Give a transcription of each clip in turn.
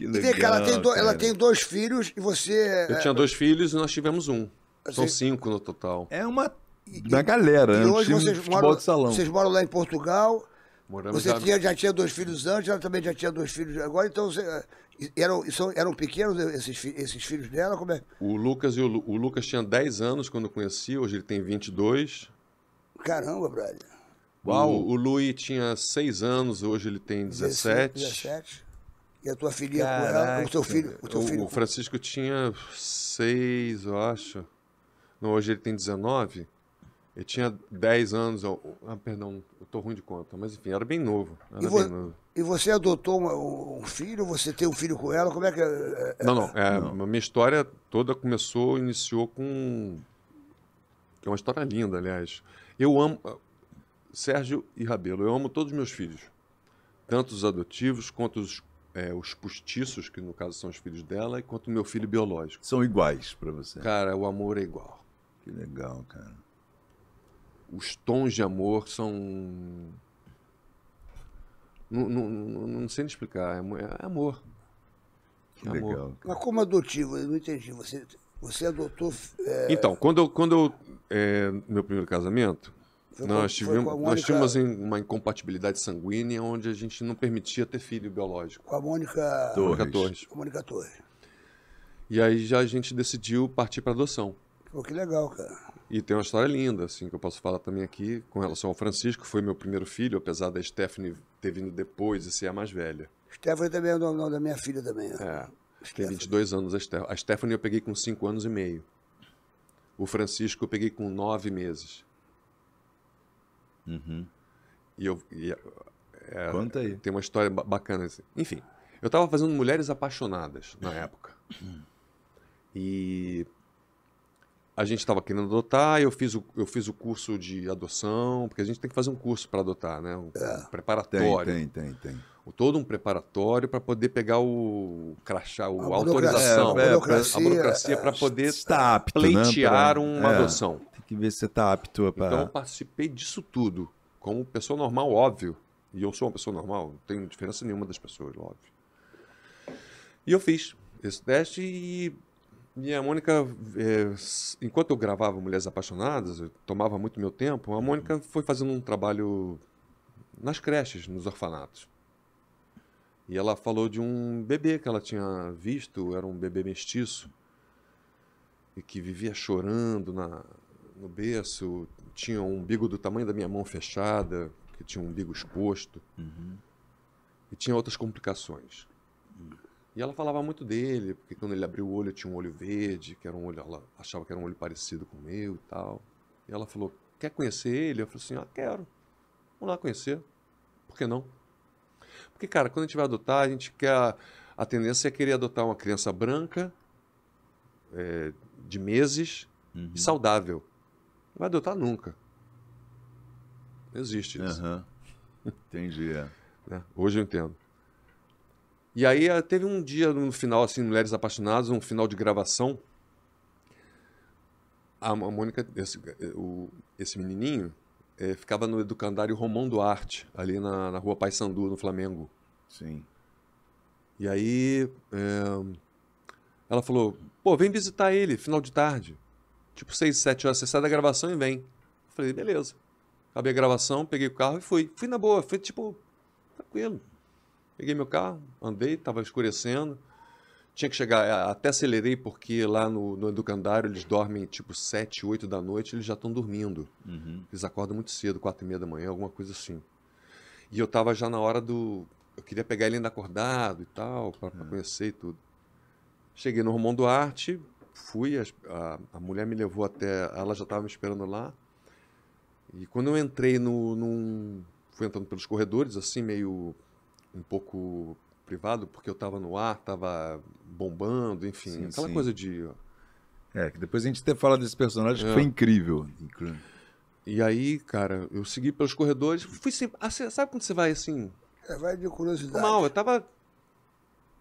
Que legal, e vem cá, ela tem, do, ela tem dois filhos e você. Eu é tinha dois filhos e nós tivemos um. Assim, São cinco no total. É uma. Da galera, né? E hoje um vocês moram, vocês moram lá em Portugal. Moramos você a... tinha, já tinha dois filhos antes, ela também já tinha dois filhos agora, então você, eram, eram pequenos esses, esses filhos dela? Como é? O Lucas e o, o, Lucas tinha 10 anos quando eu conheci, hoje ele tem 22. Caramba, brother. Uau, o, o Luiz tinha 6 anos, hoje ele tem 17. 17. E a tua filhinha Caraca. com ela, o seu filho. O, teu o, filho o Francisco tinha seis, eu acho. Não, hoje ele tem 19. Ele tinha 10 anos. Ah, perdão, eu tô ruim de conta. Mas enfim, era bem novo. Era e, vo bem novo. e você adotou um, um, filho? Você tem um filho com ela? Como é que. É, é... Não, não, é, não. É, minha história toda começou, iniciou com. Que é uma história linda, aliás. Eu amo. Sérgio e Rabelo, eu amo todos os meus filhos. Tanto os adotivos quanto os é, os postiços, que no caso são os filhos dela, quanto meu filho biológico. São iguais para você? Cara, o amor é igual. Que legal, cara. Os tons de amor são. Não, não, não, não sei explicar. É, é, amor. Que é legal. Mas como adotivo? Eu não entendi. Você, você adotou. É... Então, quando eu. Quando eu é, no meu primeiro casamento, então, nós, tivemos, nós tínhamos uma incompatibilidade sanguínea onde a gente não permitia ter filho biológico. Com a Mônica Torres. Torres. Com a Mônica Torres. E aí já a gente decidiu partir para adoção. Pô, que legal, cara. E tem uma história linda, assim, que eu posso falar também aqui com relação ao Francisco, que foi meu primeiro filho, apesar da Stephanie ter vindo depois e ser a mais velha. Stephanie também é o nome da minha filha também. Né? É. Stephanie. Tem 22 anos a Stephanie. A Stephanie eu peguei com 5 anos e meio. O Francisco eu peguei com 9 meses. Uhum. E eu. E, é, Conta aí. Tem uma história bacana. Assim. Enfim, eu estava fazendo Mulheres Apaixonadas na uhum. época. Hum. e a gente estava querendo adotar, eu fiz, o, eu fiz o curso de adoção, porque a gente tem que fazer um curso para adotar, né? Um é, preparatório. Tem, tem, tem. tem. O, todo um preparatório para poder pegar o crachá, o a autorização, é, a né? burocracia, para poder está apto, pleitear né? pra, uma é. adoção e ver se você está apto para. Então eu participei disso tudo, como pessoa normal, óbvio. E eu sou uma pessoa normal, não tenho diferença nenhuma das pessoas, óbvio. E eu fiz esse teste e, e a Mônica, é, enquanto eu gravava Mulheres Apaixonadas, tomava muito meu tempo, a Mônica uhum. foi fazendo um trabalho nas creches, nos orfanatos. E ela falou de um bebê que ela tinha visto, era um bebê mestiço, e que vivia chorando na, no berço, tinha um umbigo do tamanho da minha mão fechada, que tinha um umbigo exposto. Uhum. E tinha outras complicações. Uhum. E ela falava muito dele, porque quando ele abriu o olho tinha um olho verde, que era um olho, ela achava que era um olho parecido com o meu e tal. E ela falou: "Quer conhecer ele?" Eu falei assim: "Ah, quero. Vamos lá conhecer. Por que não?" Porque cara, quando a gente vai adotar, a gente quer a tendência é querer adotar uma criança branca é, de meses uhum. e saudável vai adotar nunca. Não existe isso. Uhum. Entendi. É. Né? Hoje eu entendo. E aí eh, teve um dia no final, assim, Mulheres Apaixonadas, um final de gravação. A Mônica, esse, eh, o, esse menininho, é, ficava no educandário Romão Duarte, ali na, na rua Paissandu, no Flamengo. Sim. E aí é, ela falou, pô, vem visitar ele, final de tarde. Tipo, 6, 7 horas, você sai da gravação e vem. falei, beleza. Acabei a gravação, peguei o carro e fui. Fui na boa, fui tipo, tranquilo. Peguei meu carro, andei, estava escurecendo. Tinha que chegar, é, até acelerei, porque lá no, no Educandário eles dormem tipo 7, 8 da noite, eles já estão dormindo. Uhum. Eles acordam muito cedo, 4 e meia da manhã, alguma coisa assim. E eu estava já na hora do. Eu queria pegar ele ainda acordado e tal, para uhum. conhecer e tudo. Cheguei no Romão Duarte, fui, a, a, mulher me levou até. Ela já estava me esperando lá. E quando eu entrei no, num. Fui entrando pelos corredores, assim, meio. um pouco privado, porque eu estava no ar, estava bombando, enfim, sim, aquela sim. coisa de. É, que depois a gente ter fala desse personagem, é. que foi é. incrível. incrível. E aí, cara, eu segui pelos corredores, fui sempre. Assim, sabe quando você vai assim? É, vai de curiosidade. Mal, eu tava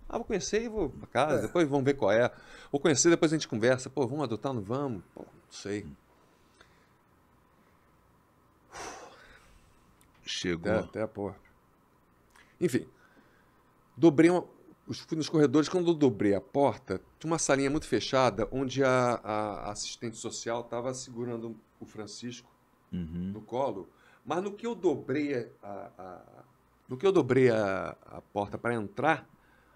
ah, vou conhecer e vou pra casa, é. depois vamos ver qual é. Vou conhecer, depois a gente conversa. Pô, vamos adotar, não vamos? Pô, não sei. Chegou. Até, até Enfim, dobrei uma, fui nos corredores, quando eu dobrei a porta, tinha uma salinha muito fechada, onde a, a assistente social estava segurando o Francisco uhum. no colo. Mas no que eu dobrei a, a, no que eu dobrei a, a porta para entrar,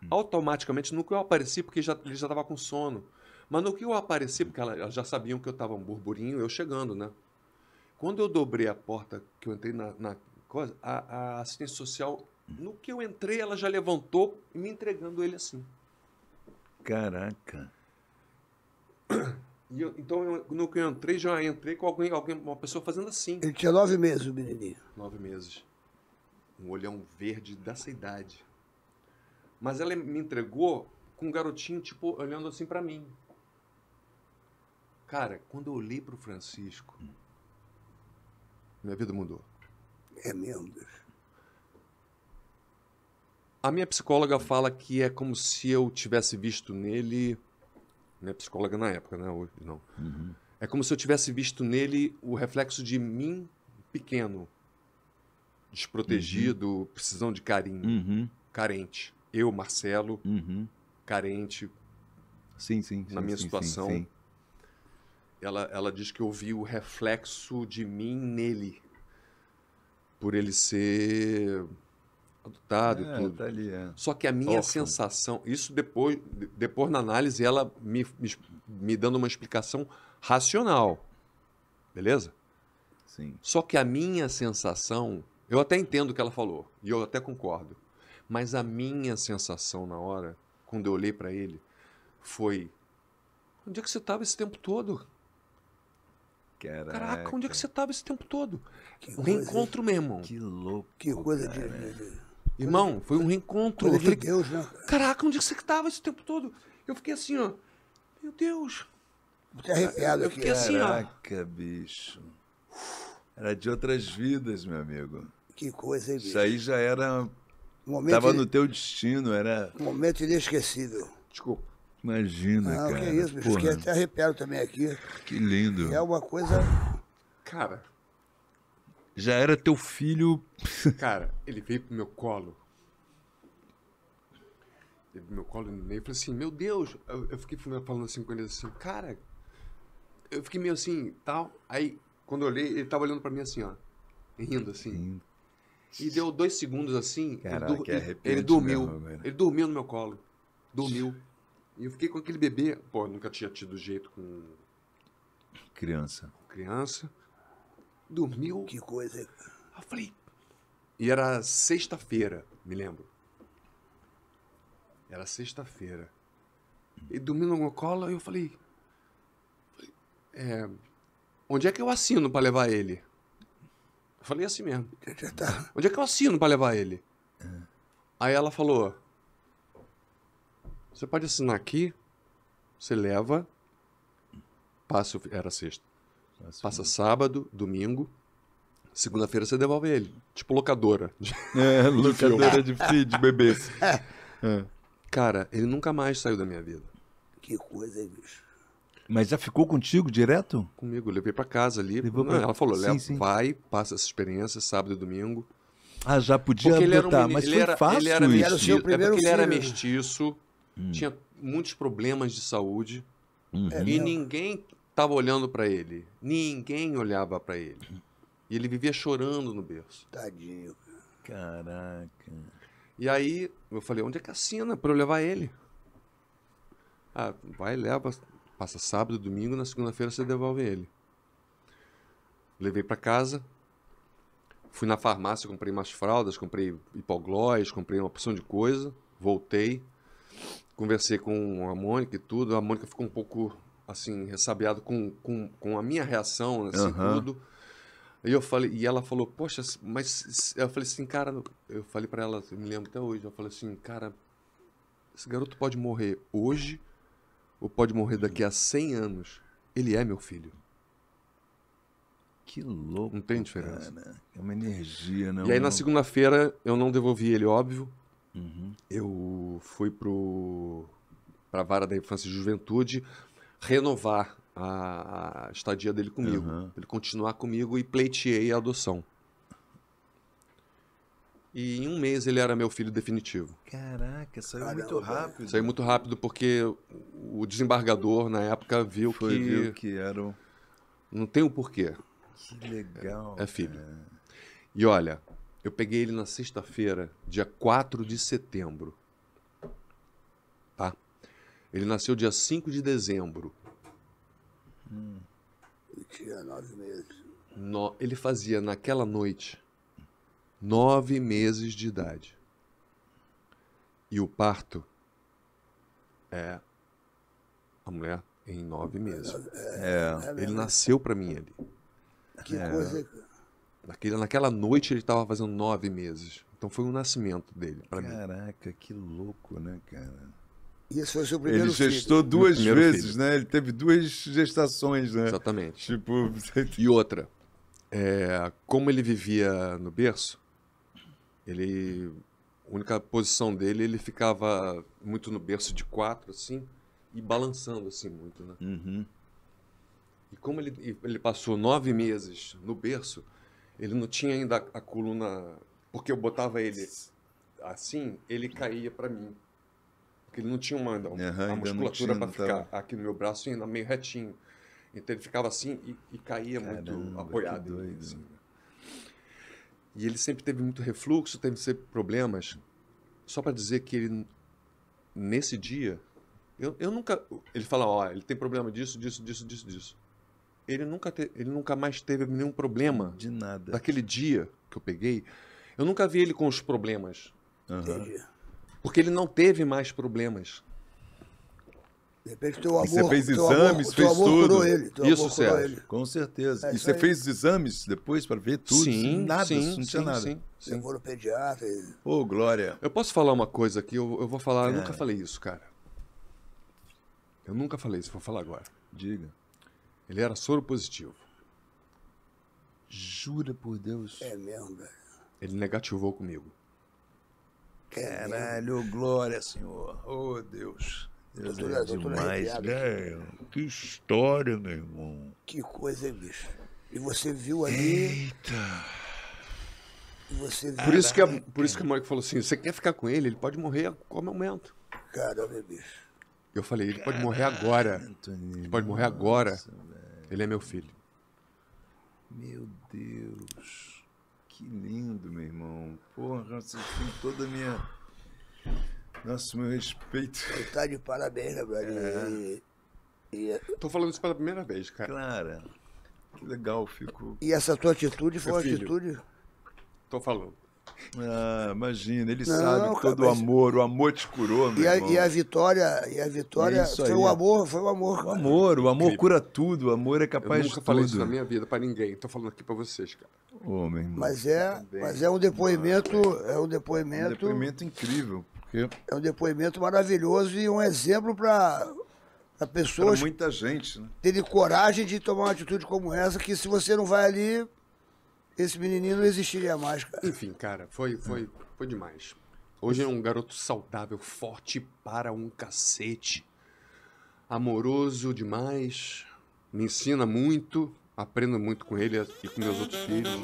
Hum. Automaticamente, no que eu apareci, porque já, ele já estava com sono. Mas no que eu apareci, porque elas já sabiam que eu estava um burburinho, eu chegando, né? Quando eu dobrei a porta, que eu entrei na, na coisa, a, a assistência social, no que eu entrei, ela já levantou, me entregando ele assim. Caraca. Eu, então, eu, no que eu entrei, já entrei com alguém, alguém, uma pessoa fazendo assim. Ele tinha nove meses, o menininho. Nove meses. Um olhão verde dessa idade. Mas ela me entregou com um garotinho, tipo, olhando assim para mim. Cara, quando eu olhei pro Francisco, hum. minha vida mudou. É mesmo, Deus. A minha psicóloga fala que é como se eu tivesse visto nele. Minha psicóloga na época, né? Hoje não. Uhum. É como se eu tivesse visto nele o reflexo de mim pequeno, desprotegido, uhum. precisão de carinho, uhum. carente eu, Marcelo, uhum. carente, sim, sim, sim na minha sim, situação. Sim, ela, ela diz que eu vi o reflexo de mim nele, por ele ser adotado é, e tudo. Tá ali, é. Só que a minha sensação, isso depois, depois na análise, ela me, me, me dando uma explicação racional, beleza? Sim. Só que a minha sensação, eu até entendo o que ela falou, e eu até concordo. Mas a minha sensação na hora, quando eu olhei para ele, foi: onde é que você estava esse tempo todo? Caraca. Caraca. onde é que você estava esse tempo todo? Que reencontro coisa, mesmo. Que louco. Que coisa de, de. Irmão, foi um reencontro. Meu falei, de Deus, né? Caraca, onde é que você estava esse tempo todo? Eu fiquei assim, ó. Meu Deus. Muito arrepiado eu aqui. Caraca, assim, ó. bicho. Era de outras vidas, meu amigo. Que coisa, hein, bicho? Isso aí já era estava Tava no teu destino, era. momento inesquecível. Desculpa. Imagina, cara. Não, que isso, Porra. fiquei até arrepiado também aqui. Que lindo. É uma coisa. Cara. Já era teu filho. Cara, ele veio pro meu colo. Ele pro meu colo no meio e falou assim: Meu Deus! Eu, eu fiquei falando assim com ele assim, cara. Eu fiquei meio assim, tal. Aí, quando eu olhei, ele tava olhando pra mim assim, ó. Rindo assim. Sim. E deu dois segundos assim. Caraca, ele, ele, ele dormiu. Mesmo, ele dormiu no meu colo. Dormiu. E eu fiquei com aquele bebê. Pô, nunca tinha tido jeito com. Criança. Criança. Dormiu. Que coisa. Eu falei. E era sexta-feira, me lembro. Era sexta-feira. E dormiu no meu colo, eu falei. É, onde é que eu assino para levar ele? Eu falei assim mesmo. Tá. Onde é que eu assino pra levar ele? É. Aí ela falou: Você pode assinar aqui, você leva, passa, era sexta, passa, passa sábado, domingo, segunda-feira você devolve ele. Tipo locadora. É, locadora de, filho, de bebês. É. Cara, ele nunca mais saiu da minha vida. Que coisa, bicho. Mas já ficou contigo direto? Comigo, levei para casa ali. pra... Ela falou, sim, sim. vai, passa essa experiência, sábado e domingo. Ah, já podia porque adotar, ele era um mas ele era, fácil ele era Era o seu é primeiro ele era mestiço, hum. tinha muitos problemas de saúde uhum. e ninguém estava olhando para ele. Ninguém olhava para ele. E ele vivia chorando no berço. Tadinho. Caraca. E aí eu falei, onde é que assina para eu levar ele? Ah, vai, leva, Passa sábado, domingo, na segunda-feira você devolve ele. Levei para casa, fui na farmácia, comprei umas fraldas, comprei hipoglós, comprei uma porção de coisa, voltei, conversei com a Mônica e tudo, a Mônica ficou um pouco, assim, ressabiada com, com, com a minha reação, assim, uhum. tudo. E eu falei, e ela falou, poxa, mas eu falei assim, cara, eu falei para ela, eu me lembro até hoje, eu falei assim, cara, esse garoto pode morrer hoje ou pode morrer daqui a 100 anos, ele é meu filho. Que louco. Não tem diferença. Cara. É uma energia, não. Né? E aí na segunda-feira eu não devolvi ele, óbvio. Uhum. Eu fui pro para a vara da infância e juventude renovar a, a estadia dele comigo, uhum. ele continuar comigo e pleiteei a adoção. E em um mês ele era meu filho definitivo. Caraca, saiu Caramba. muito rápido. Saiu muito rápido porque o desembargador na época viu Foi, que. Viu que era o... Não tem o um porquê. Que legal. É, é filho. Cara. E olha, eu peguei ele na sexta-feira, dia 4 de setembro. Tá? Ele nasceu dia 5 de dezembro. Hum. Ele tinha nove meses. No... Ele fazia naquela noite nove meses de idade. E o parto é a mulher em nove meses. É, é, é ele nasceu para mim ali. Que é, coisa. Naquele, naquela noite ele estava fazendo nove meses. Então foi o nascimento dele para mim. Caraca, que louco, né, cara? E esse foi o seu primeiro Ele gestou filho. duas vezes, filho. né? Ele teve duas gestações, né? Exatamente. Tipo... E outra, é, como ele vivia no berço, ele a única posição dele, ele ficava muito no berço de quatro, assim, e balançando, assim, muito, né? Uhum. E como ele, ele passou nove meses no berço, ele não tinha ainda a, coluna... Porque eu botava ele assim, ele caía para mim. Porque ele não tinha uma, uma uhum, a musculatura para ficar tava... Então. aqui no meu braço ainda meio retinho. Então ele ficava assim e, e caía Caramba, muito apoiado. Que doido. Assim. E ele sempre teve muito refluxo, teve sempre problemas. Só para dizer que ele, nesse dia, eu, eu nunca. Ele fala, ó, ele tem problema disso, disso, disso, disso, disso. Ele nunca, te, ele nunca mais teve nenhum problema. De nada. Daquele dia que eu peguei, eu nunca vi ele com os problemas. Uhum. Entendi. Porque ele não teve mais problemas. De repente teu amor. E você fez exames, amor, fez tudo. Ele, isso, Sérgio. Com certeza. É, e você aí. fez exames depois para ver tudo? Sim, nada, sim, não tinha sim, nada. Sim, sim. Levou no pediatra. Ô, oh, Glória. Eu posso falar uma coisa aqui? Eu, eu vou falar. É. Eu nunca falei isso, cara. Eu nunca falei isso, vou falar agora. Diga. Ele era soro positivo. Jura por Deus. É mesmo, velho. Ele negativou comigo. Caralho, glória, Senhor. Oh, Deus. Eu é doutora, demais, né? Que história, meu irmão. Que coisa, hein, bicho? E você viu ali. Eita! E você viu. Por isso, que a, por isso que o Mike falou assim: você quer ficar com ele? Ele pode morrer a qualquer momento. Caramba, bicho. Eu falei: ele pode morrer agora. Antônio, ele pode morrer agora. ele é meu filho. Meu Deus. Que lindo, meu irmão. Porra, você tem toda a minha nossa, meu respeito. Você tá de parabéns, né, brother? É. E... Tô falando isso pela primeira vez, cara. claro que legal, fico. E essa tua atitude foi uma atitude. Tô falando. Ah, imagina, ele não, sabe não, todo o amor, o amor te curou, meu e a, irmão. E a vitória, e a vitória é foi aí. o amor, foi o amor. Cara. O amor, o amor Incrível. cura tudo, o amor é capaz de tudo. Eu nunca falei isso na minha vida para ninguém, tô falando aqui para vocês, cara. Oh, Mas é, mas é um depoimento, é um depoimento. Um depoimento incrível, é um depoimento maravilhoso e um exemplo para pessoas. pessoa muita gente, né? Ter coragem de tomar uma atitude como essa, que se você não vai ali, esse menininho não existiria mais, cara. Enfim, cara, foi, foi, foi demais. Hoje é um garoto saudável, forte para um cacete. Amoroso demais. Me ensina muito. Aprendo muito com ele e com meus outros filhos.